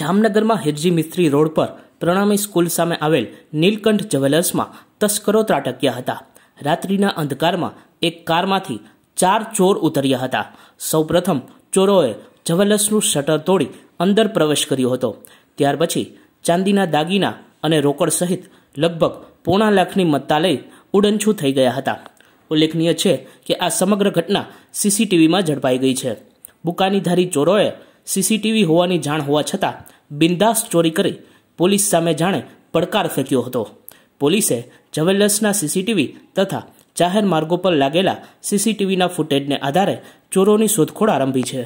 જામનગરમાં હિરજી મિસ્ત્રી રોડ પર પ્રણામી સ્કૂલ સામે આવેલ નીલકંઠ જ્વેલર્સમાં તસ્કરો ત્રાટક્યા હતા રાત્રિના અંધકારમાં એક કારમાંથી ચાર ચોર ઉતર્યા હતા સૌપ્રથમ ચોરોએ જ્વેલર્સનું શટર તોડી અંદર પ્રવેશ કર્યો હતો ત્યાર પછી ચાંદીના દાગીના અને રોકડ સહિત લગભગ પોણા લાખની મત્તા લઈ ઉડનછૂ થઈ ગયા હતા ઉલ્લેખનીય છે કે આ સમગ્ર ઘટના સીસીટીવીમાં ઝડપાઈ ગઈ છે બુકાનીધારી ચોરોએ સીસીટીવી હોવાની જાણ હોવા છતાં બિંદાસ ચોરી કરી પોલીસ સામે જાણે પડકાર ફેંક્યો હતો પોલીસે જવેલર્સના સીસીટીવી તથા જાહેર માર્ગો પર લાગેલા સીસીટીવીના ફૂટેજને આધારે ચોરોની શોધખોળ આરંભી છે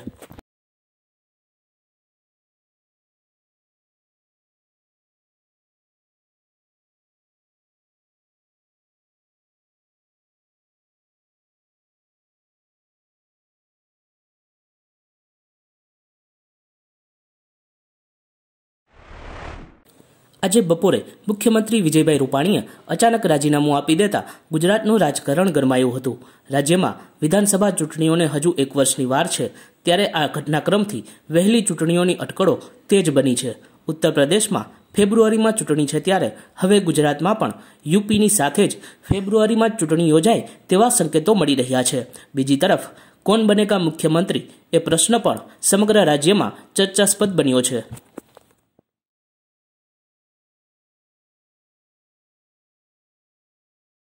આજે બપોરે મુખ્યમંત્રી વિજયભાઈ રૂપાણીએ અચાનક રાજીનામું આપી દેતા ગુજરાતનું રાજકારણ ગરમાયું હતું રાજ્યમાં વિધાનસભા ચૂંટણીઓને હજુ એક વર્ષની વાર છે ત્યારે આ ઘટનાક્રમથી વહેલી ચૂંટણીઓની અટકળો તેજ બની છે ઉત્તર પ્રદેશમાં ફેબ્રુઆરીમાં ચૂંટણી છે ત્યારે હવે ગુજરાતમાં પણ યુપીની સાથે જ ફેબ્રુઆરીમાં ચૂંટણી યોજાય તેવા સંકેતો મળી રહ્યા છે બીજી તરફ કોણ બને કા મુખ્યમંત્રી એ પ્રશ્ન પણ સમગ્ર રાજ્યમાં ચર્ચાસ્પદ બન્યો છે